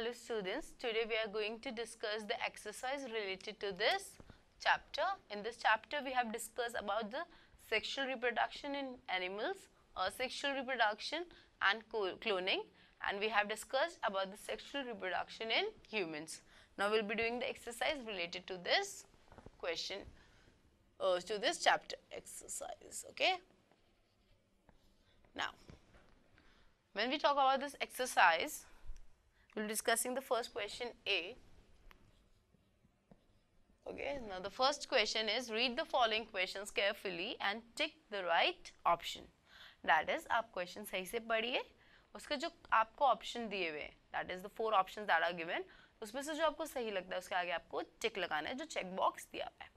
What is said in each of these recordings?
Hello students, today we are going to discuss the exercise related to this chapter. In this chapter we have discussed about the sexual reproduction in animals, or uh, sexual reproduction and cloning and we have discussed about the sexual reproduction in humans. Now we will be doing the exercise related to this question, uh, to this chapter exercise, okay. Now, when we talk about this exercise, we are discussing the first question A. Okay, now the first question is read the following questions carefully and tick the right option. That is, aap question sahi se padhiye, uske jo aapko option diye hue, that is the four options that are given, usme se jo aapko sahi lagta hai, uske aage aapko tick lagana hai, jo check box diya hai.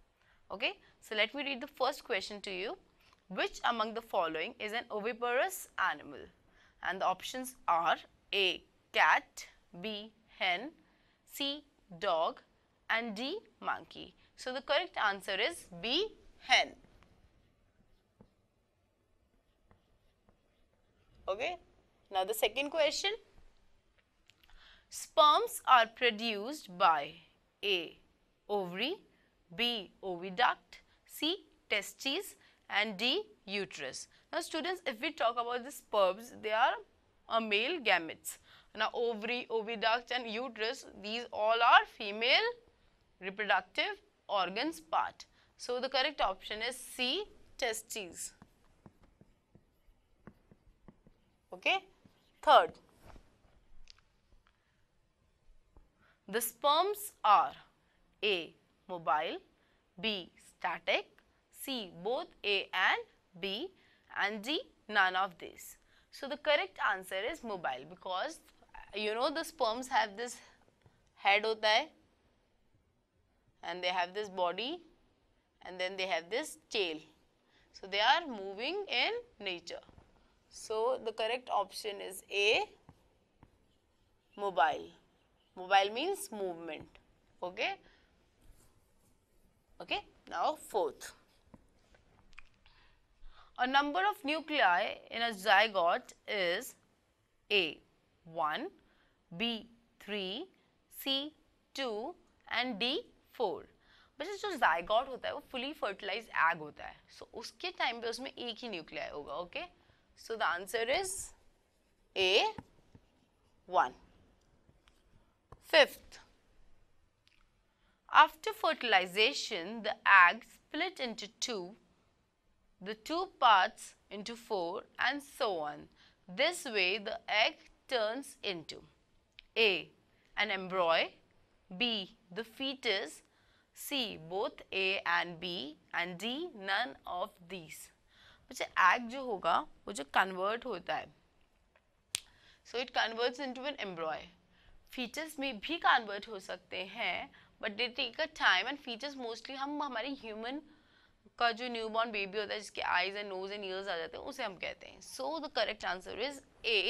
Okay, so let me read the first question to you. Which among the following is an oviparous animal? And the options are A. Cat, B. Hen, C. Dog and D. Monkey. So the correct answer is B. Hen. Okay. Now the second question. Sperms are produced by A. Ovary, B. Oviduct, C. Testes and D. Uterus. Now students, if we talk about the sperms, they are a male gametes. Now, ovary, oviduct and uterus, these all are female reproductive organs part. So, the correct option is C, testes. Okay. Third, the sperms are A, mobile, B, static, C, both A and B and D, none of these. So, the correct answer is mobile because you know the sperms have this head hota hai and they have this body and then they have this tail. So they are moving in nature. So the correct option is A, mobile. Mobile means movement. Okay. Okay. Now fourth. A number of nuclei in a zygote is A, 1, B 3 C 2 and D 4. बच्चे जो zygote होता है वो fully fertilized egg होता है so, उसके time पे उसमें एक ही न्यूक्लियाई होगा Okay? So the answer is A one. Fifth. After fertilization, the egg split into two, the two parts into four and so on. This way the egg turns into. A. An embryo. B. The fetus. C. Both A and B. And D. None of these. बच्चे egg जो होगा वो जो convert होता है so it converts into an embryo features में भी convert हो सकते हैं but they take a time and features mostly हम हमारे ह्यूमन का जो न्यूबॉर्न बेबी होता है जिसके eyes and nose and ears आ जाते हैं उसे हम कहते हैं so the correct answer is A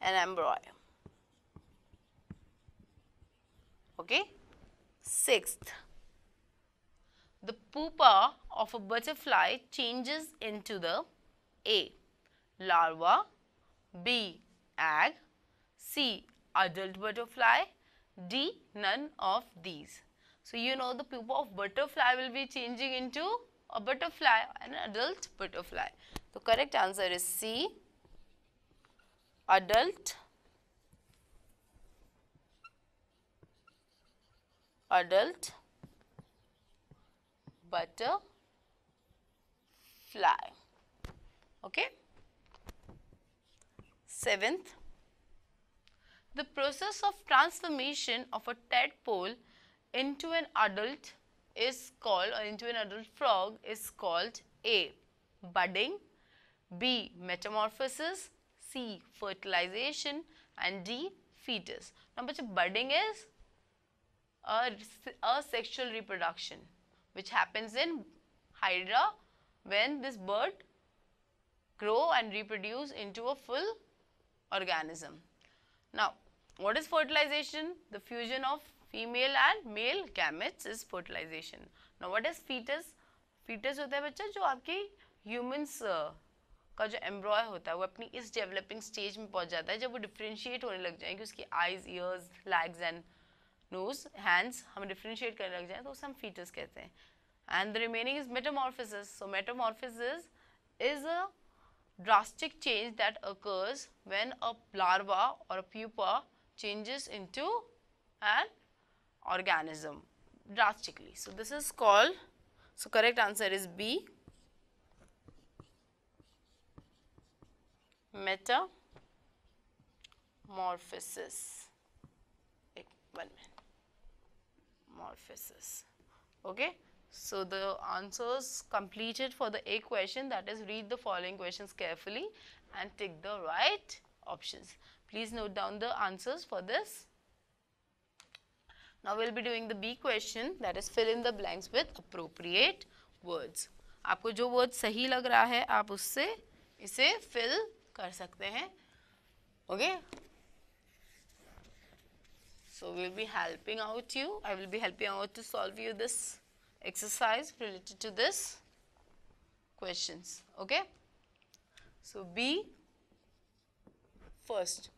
an embryo. Okay. Sixth, the pupa of a butterfly changes into the A. Larva, B. Egg, C. Adult butterfly, D. None of these. So, you know the pupa of butterfly will be changing into a butterfly, an adult butterfly. The correct answer is C adult adult butterfly okay seventh the process of transformation of a tadpole into an adult is called or into an adult frog is called a budding b metamorphosis C. Fertilization and D. Fetus. Now, but budding is a, a sexual reproduction which happens in Hydra when this bird grow and reproduce into a full organism. Now, what is fertilization? The fusion of female and male gametes is fertilization. Now, what is fetus? Fetus होता है बच्चा जो आपकी humans uh, का जो एम्ब्रॉय होता है वो अपनी इस डेवलपिंग स्टेज में पहुंच जाता है जब वो डिफ्रेंशिएट होने लग जाएंगे उसकी eyes ears legs and nose hands हम डिफ्रेंशिएट करने लग जाएँ तो उसे हम फीटस कहते हैं and the remaining is metamorphosis so metamorphosis is a drastic change that occurs when a और a pupa changes into an organism drastically so this is called so correct answer is B metamorphosis एक one minute morphosis okay so the answers completed for the a question that is read the following questions carefully and tick the right options please note down the answers for this now we'll be doing the b question that is fill in the blanks with appropriate words आपको जो word सही लग रहा है आप उससे इसे fill कर सकते हैं okay so will be helping out you I will be helping out to solve you this exercise related to this question okay so B first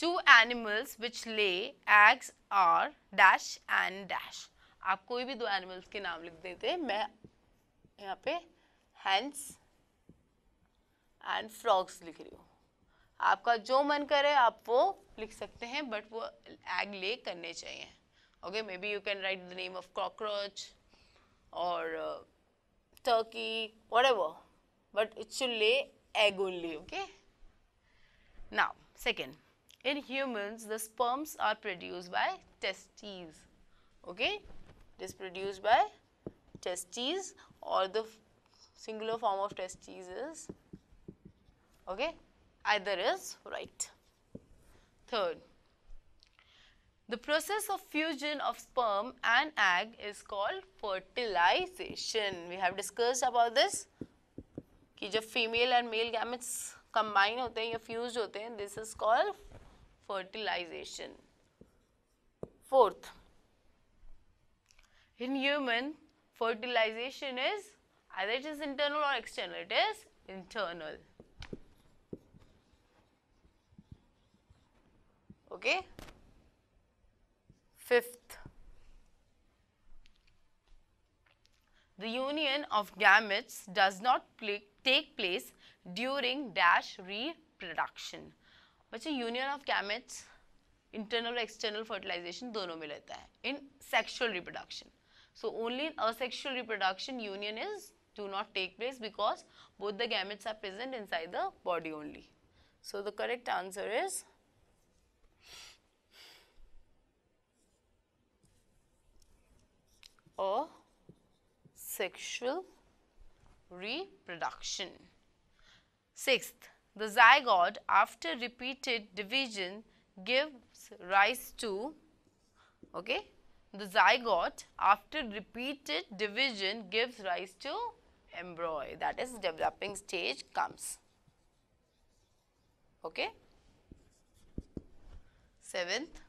two animals which lay eggs are dash and dash आप कोई भी दो animals के नाम लिख देते मैं यहाँ पे हैंड्स एंड फ्रॉग्स लिख रही हूँ आपका जो मन करे आप वो लिख सकते हैं बट वो एग ले करने चाहिए okay maybe you can write the name of cockroach और turkey whatever but it should lay egg only okay ना second in humans the sperms are produce by testes okay this produce by testes और the singular form of testes is Okay? Either is right. Third, the process of fusion of sperm and egg is called fertilization. We have discussed about this. कि जब female and male gametes combine होते हैं या fuse होते हैं this is called fertilization fourth in human fertilization is either it is internal or external it is internal okay fifth the union of gametes does not take place during dash reproduction But the union of gametes, internal external fertilization, दोनों में रहता है in sexual so only in asexual reproduction union is do not take place because both the gametes are present inside the body only so the correct answer is a sexual reproduction. Sixth, the zygote after repeated division gives rise to, okay, the zygote after repeated division gives rise to embryo that is developing stage comes. Okay. Seventh,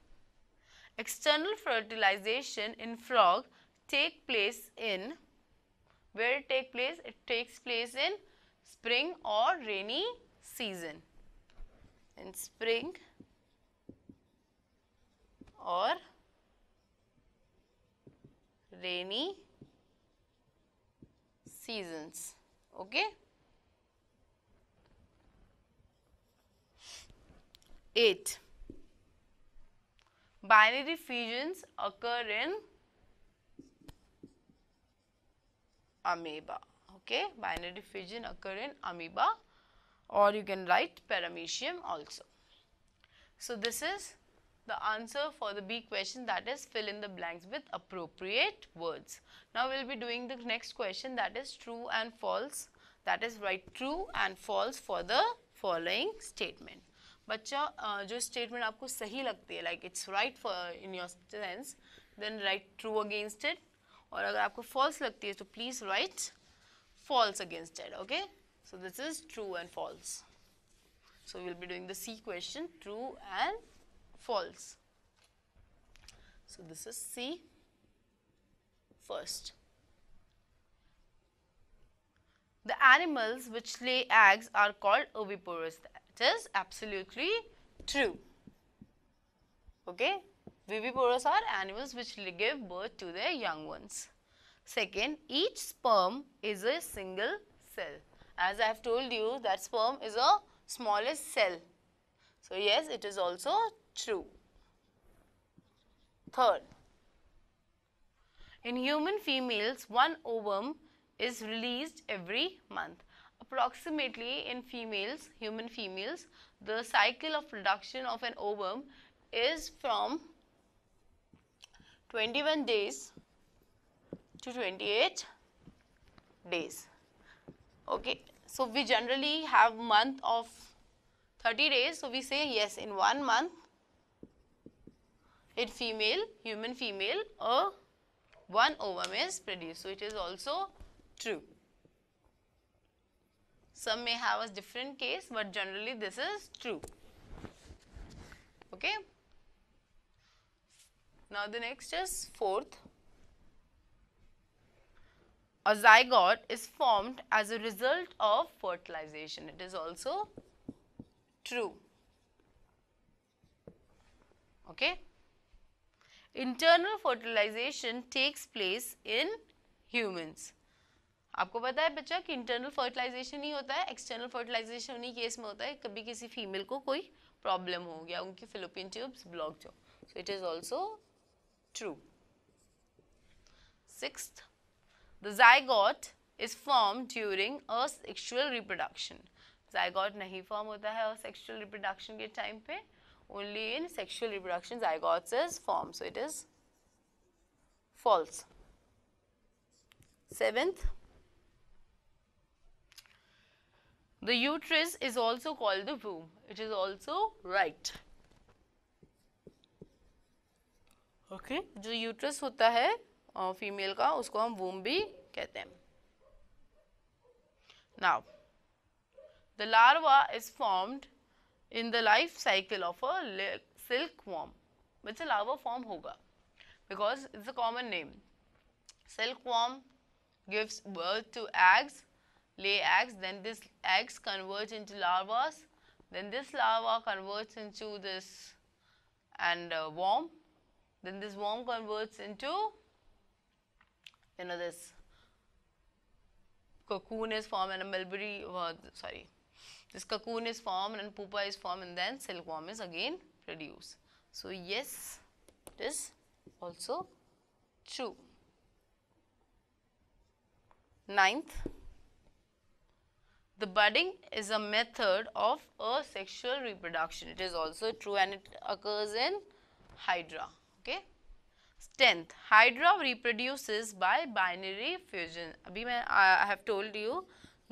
external fertilization in frog take place in where it take place it takes place in spring or rainy season in spring or rainy seasons okay eight binary fusions occur in amoeba. Okay, binary fission occur in amoeba or you can write paramecium also. So, this is the answer for the B question that is fill in the blanks with appropriate words. Now, we will be doing the next question that is true and false that is write true and false for the following statement. बच्चा statement statement आपको सही लगती like it's right for in your sense, then write true against it. और अगर आपको false लगती है तो please write false against that okay so this is true and false so we'll be doing the C question true and false so this is C first the animals which lay eggs are called oviparous that is absolutely true okay Viviparous are animals which give birth to their young ones. Second, each sperm is a single cell. As I have told you that sperm is a smallest cell. So, yes, it is also true. Third, in human females, one ovum is released every month. Approximately in females, human females, the cycle of production of an ovum is from 21 days to 28 days. Okay. So, we generally have month of 30 days. So, we say yes in one month in female, human female, a one ovum is produced. So, it is also true. Some may have a different case, but generally this is true. Okay. Now the next is fourth. A zygote is formed as a result of fertilization. It is also true. Okay. Internal fertilization takes place in humans. आपको पता है बच्चा कि internal fertilisation ही होता है external fertilisation उन्हीं case में होता है कभी किसी फीमेल को कोई प्रॉब्लम हो गया उनकी फिलोपिन ट्यूब्स ब्लॉक जो so it is also true. Sixth, the zygote is formed during asexual reproduction. Zygote नहीं form होता है asexual reproduction के time पे. Only in sexual reproduction zygotes is formed. So it is false. Seventh, the uterus is also called the womb. It is also right. Okay जो uterus होता है female का उसको हम वोम भी कहते हैं now the larva is formed in the life cycle of a silk worm बच्चे लार्वा फॉर्म होगा because it's a common name silk worm gives birth to eggs lay eggs then this eggs convert into larvas then this larva converts into this and worm Then this worm converts into you know this cocoon is formed and a mulberry uh, sorry this cocoon is formed and pupa is formed and then silkworm is again produced. So yes, it is also true. Ninth, the budding is a method of asexual reproduction. It is also true and it occurs in hydra okay tenth hydra reproduces by binary fusion abhi main i have told you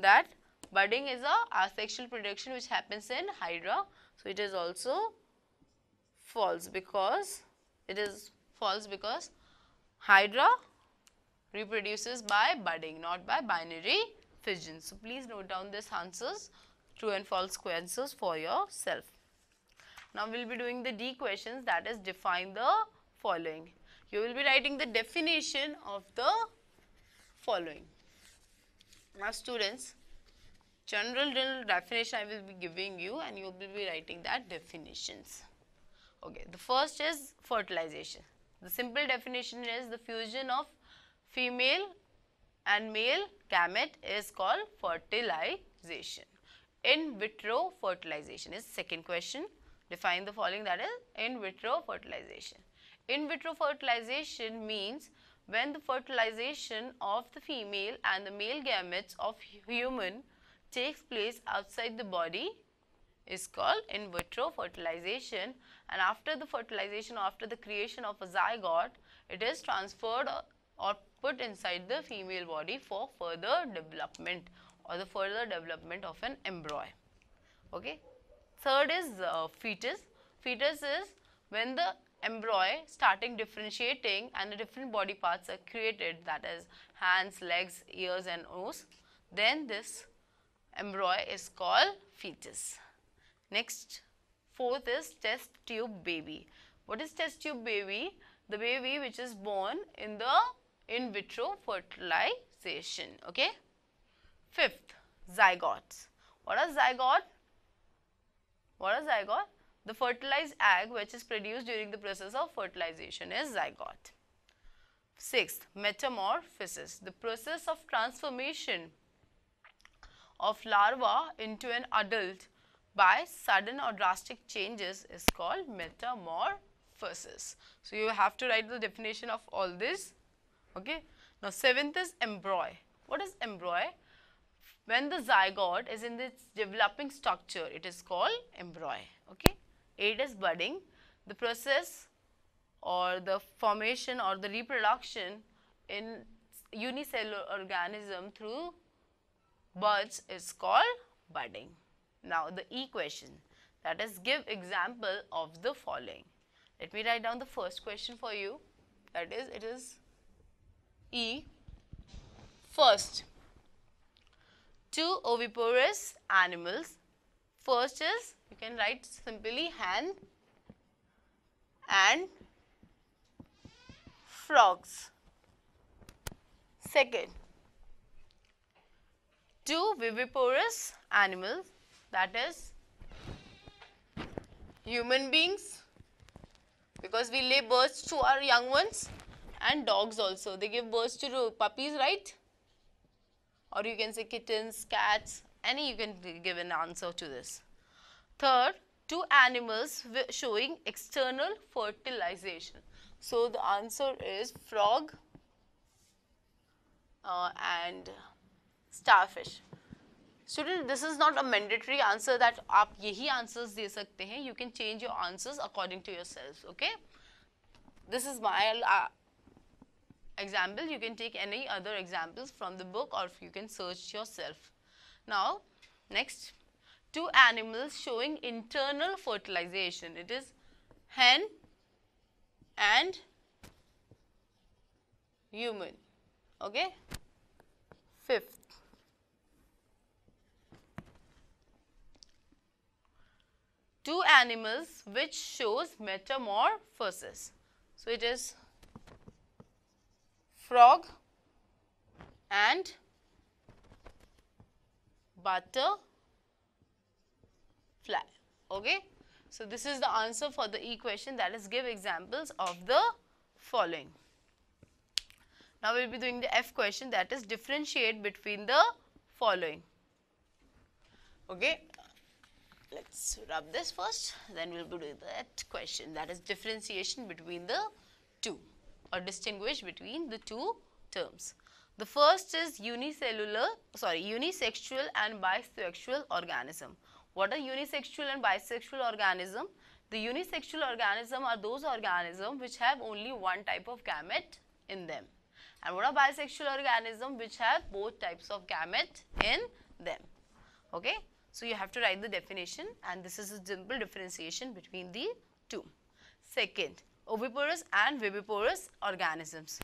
that budding is a asexual production which happens in hydra so it is also false because it is false because hydra reproduces by budding not by binary fission so please note down this answers true and false answers for yourself now we'll be doing the d questions that is define the following. You will be writing the definition of the following. Now students, general definition I will be giving you and you will be writing that definitions. Okay, the first is fertilization. The simple definition is the fusion of female and male gamete is called fertilization. In vitro fertilization is second question. Define the following that is in vitro fertilization. In vitro fertilization means when the fertilization of the female and the male gametes of human takes place outside the body is called in vitro fertilization and after the fertilization after the creation of a zygote it is transferred or put inside the female body for further development or the further development of an embryo okay third is uh, fetus fetus is when the embryo starting differentiating and the different body parts are created that is hands, legs, ears and nose, then this embryo is called fetus. Next, fourth is test tube baby. What is test tube baby? The baby which is born in the in vitro fertilization. Okay. Fifth, zygotes. What is zygote? What is zygote? The fertilized egg which is produced during the process of fertilization is zygote. Sixth, metamorphosis, the process of transformation of larva into an adult by sudden or drastic changes is called metamorphosis. So, you have to write the definition of all this. Okay. Now, seventh is embryo. What is embryo? When the zygote is in its developing structure, it is called embryo. Okay. It is budding. The process or the formation or the reproduction in unicellular organism through buds is called budding. Now the E question that is give example of the following. Let me write down the first question for you that is it is E first two oviparous animals first is you can write simply hen and frogs. Second, two viviparous animals that is human beings because we lay birth to our young ones and dogs also. They give birth to puppies, right? Or you can say kittens, cats, any you can give an answer to this. Third, two animals showing external fertilization. So the answer is frog uh, and starfish. Student, this is not a mandatory answer that आप answers You can change your answers according to yourselves. Okay? This is my uh, example. You can take any other examples from the book or you can search yourself. Now, next. Two animals showing internal fertilization. It is hen and human. Okay. Fifth. Two animals which shows metamorphosis. So, it is frog and butterfly fly. Okay. So, this is the answer for the equation that is give examples of the following. Now, we will be doing the F question that is differentiate between the following. Okay. Let's rub this first then we will be doing that question that is differentiation between the two or distinguish between the two terms. The first is unicellular sorry unisexual and bisexual organism. What are unisexual and bisexual organism? The unisexual organism are those organisms which have only one type of gamete in them. And what are bisexual organism which have both types of gamete in them? Okay. So, you have to write the definition and this is a simple differentiation between the two. Second, oviparous and viviparous organisms.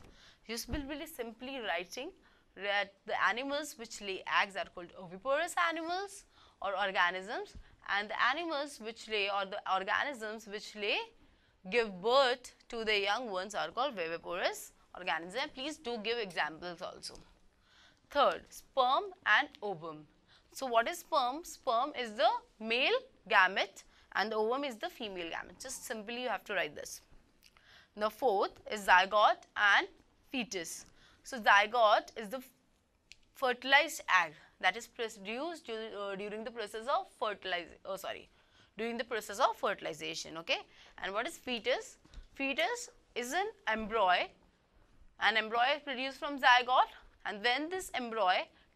You will be simply writing that the animals which lay eggs are called oviparous animals or organisms and the animals which lay or the organisms which lay give birth to the young ones are called viviparous organism. Please do give examples also. Third, sperm and ovum. So, what is sperm? Sperm is the male gamete and the ovum is the female gamete. Just simply you have to write this. The fourth is zygote and fetus. So, zygote is the fertilized egg that is produced uh, during the process of fertilization, oh sorry, during the process of fertilization, okay. And what is fetus? Fetus is an embryo. An embryo is produced from zygote and when this embryo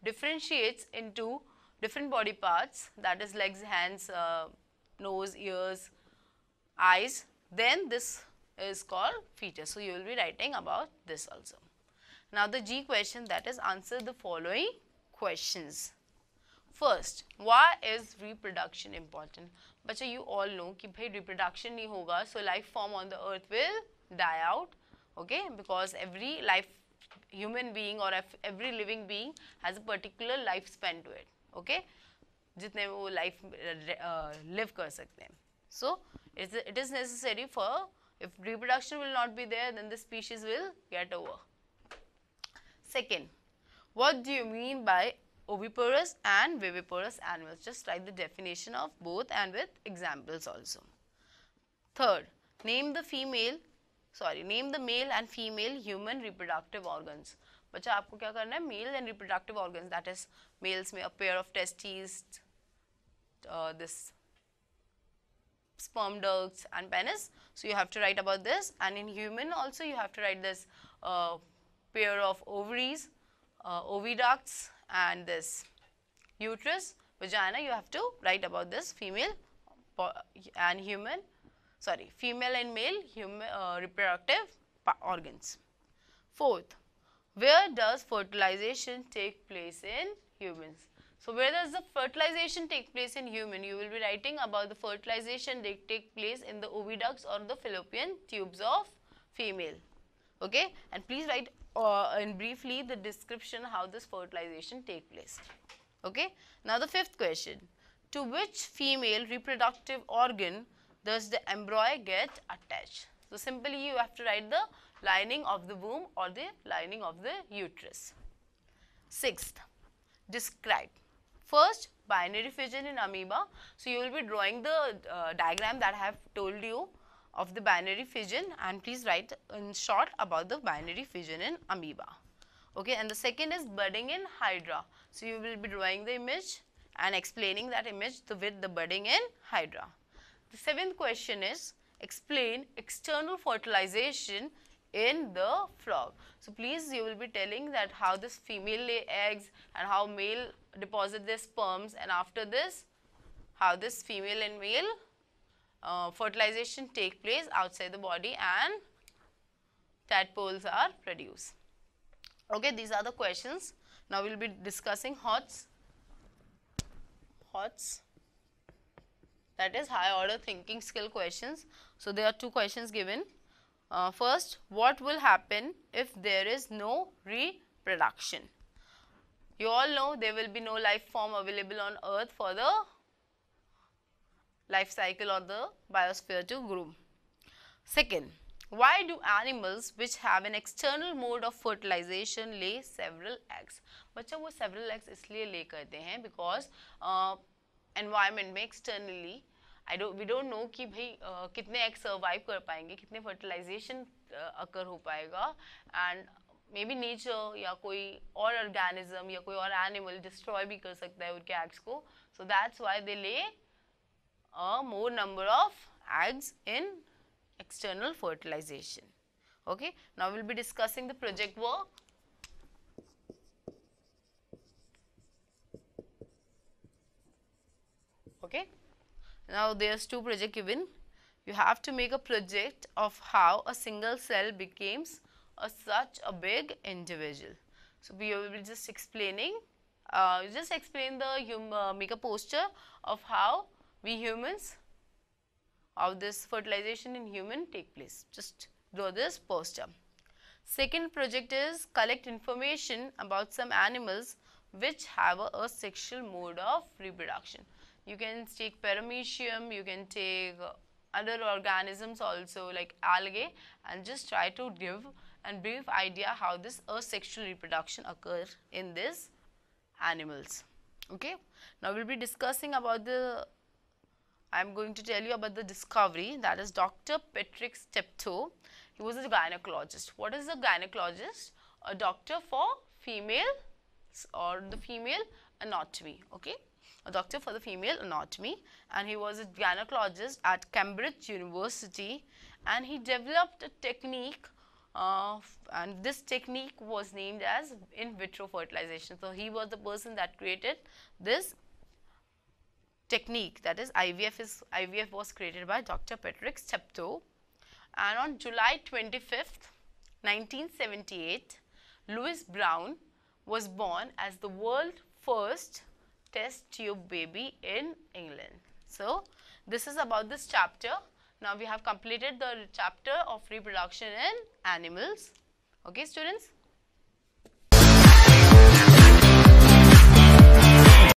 differentiates into different body parts that is legs, hands, uh, nose, ears, eyes, then this is called fetus. So, you will be writing about this also. Now, the G question that is answer the following questions. First, why is reproduction important? But you all know that reproduction nahi hoga, so life form on the earth will die out. Okay, because every life human being or every living being has a particular lifespan to it. Okay, jitne wo life uh, live kar sakte. So it is necessary for if reproduction will not be there, then the species will get over. Second, what do you mean by oviparous and viviparous animals? Just write the definition of both and with examples also. Third, name the female, sorry, name the male and female human reproductive organs. बच्चा आपको क्या करना Male and reproductive organs, that is, males may a pair of testes, testes uh, this sperm ducts and penis. So you have to write about this and in human also you have to write this uh, pair of ovaries uh, oviducts and this uterus, vagina you have to write about this female and human sorry female and male human uh, reproductive organs. Fourth, where does fertilization take place in humans? So, where does the fertilization take place in human? You will be writing about the fertilization that take place in the oviducts or the fallopian tubes of female okay and please write uh, in briefly the description how this fertilization take place okay now the fifth question to which female reproductive organ does the embryo get attached so simply you have to write the lining of the womb or the lining of the uterus sixth describe first binary fission in amoeba so you will be drawing the uh, diagram that i have told you of the binary fission and please write in short about the binary fission in amoeba. Okay, and the second is budding in hydra. So, you will be drawing the image and explaining that image to with the budding in hydra. The seventh question is explain external fertilization in the frog. So, please you will be telling that how this female lay eggs and how male deposit their sperms and after this how this female and male uh, fertilization take place outside the body and tadpoles are produced. Okay, these are the questions. Now we will be discussing HOTS. HOTS that is high order thinking skill questions. So there are two questions given. Uh, first, what will happen if there is no reproduction? You all know there will be no life form available on earth for the life cycle or the biosphere to groom. Second, why do animals which have an external mode of fertilization lay several eggs? बच्चों वो several eggs इसलिए lay करते हैं because uh, environment में externally I don't we don't know कि भाई uh, कितने eggs survive कर पाएंगे कितने fertilization अकर uh, हो पाएगा and मे बी नेचर या कोई और ऑर्गेनिज्म या कोई और एनिमल डिस्ट्रॉय भी कर सकता है उनके एग्स को सो दैट्स वाई दे ले a more number of eggs in external fertilization. Okay. Now, we will be discussing the project work. Okay. Now, there's two project given. You have to make a project of how a single cell becomes a such a big individual. So, we will be just explaining, uh, just explain the you uh, make a poster of how we humans how this fertilization in human take place just draw this poster second project is collect information about some animals which have a, a sexual mode of reproduction you can take paramecium you can take uh, other organisms also like algae and just try to give a brief idea how this asexual reproduction occur in these animals okay now we'll be discussing about the I am going to tell you about the discovery that is Dr. Patrick Steptoe. He was a gynecologist. What is a gynecologist? A doctor for female or the female anatomy. Okay, a doctor for the female anatomy and he was a gynecologist at Cambridge University and he developed a technique uh, and this technique was named as in vitro fertilization. So, he was the person that created this technique that is IVF is IVF was created by Dr. Patrick Steptoe and on July 25th 1978 Louis Brown was born as the world first test tube baby in England. So this is about this chapter. Now we have completed the chapter of reproduction in animals. Okay students.